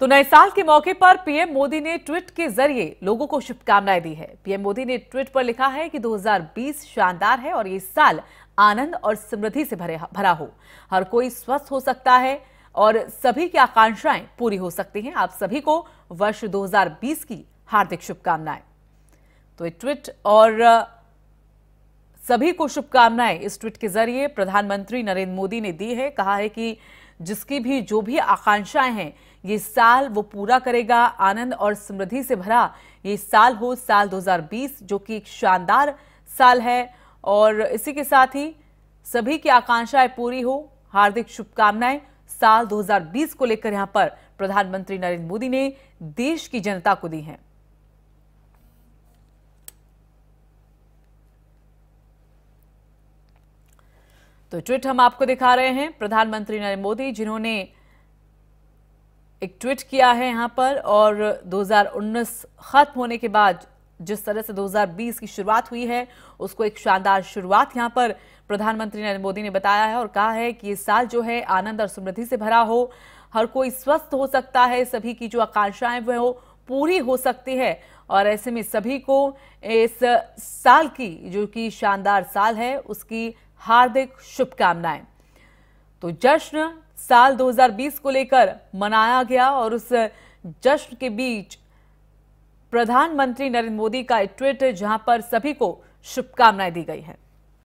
तो नए साल के मौके पर पीएम मोदी ने ट्वीट के जरिए लोगों को शुभकामनाएं दी है पीएम मोदी ने ट्वीट पर लिखा है कि 2020 शानदार है और ये साल आनंद और समृद्धि से भरे भरा हो हर कोई स्वस्थ हो सकता है और सभी की आकांक्षाएं पूरी हो सकती हैं आप सभी को वर्ष 2020 की हार्दिक शुभकामनाएं तो ये ट्वीट और सभी को शुभकामनाएं इस ट्वीट के जरिए प्रधानमंत्री नरेंद्र मोदी ने दी है कहा है कि जिसकी भी जो भी आकांक्षाएं हैं ये साल वो पूरा करेगा आनंद और समृद्धि से भरा ये साल हो साल 2020 जो कि एक शानदार साल है और इसी के साथ ही सभी की आकांक्षाएं पूरी हो हार्दिक शुभकामनाएं साल 2020 को लेकर यहां पर प्रधानमंत्री नरेंद्र मोदी ने देश की जनता को दी हैं तो ट्वीट हम आपको दिखा रहे हैं प्रधानमंत्री नरेंद्र मोदी जिन्होंने एक ट्वीट किया है यहां पर और 2019 खत्म होने के बाद जिस तरह से 2020 की शुरुआत हुई है उसको एक शानदार शुरुआत यहां पर प्रधानमंत्री नरेंद्र मोदी ने बताया है और कहा है कि ये साल जो है आनंद और समृद्धि से भरा हो हर कोई स्वस्थ हो सकता है सभी की जो आकांक्षाएं वह पूरी हो सकती है और ऐसे में सभी को इस साल की जो कि शानदार साल है उसकी हार्दिक शुभकामनाएं तो जश्न साल 2020 को लेकर मनाया गया और उस जश्न के बीच प्रधानमंत्री नरेंद्र मोदी का एक ट्वीट जहां पर सभी को शुभकामनाएं दी गई हैं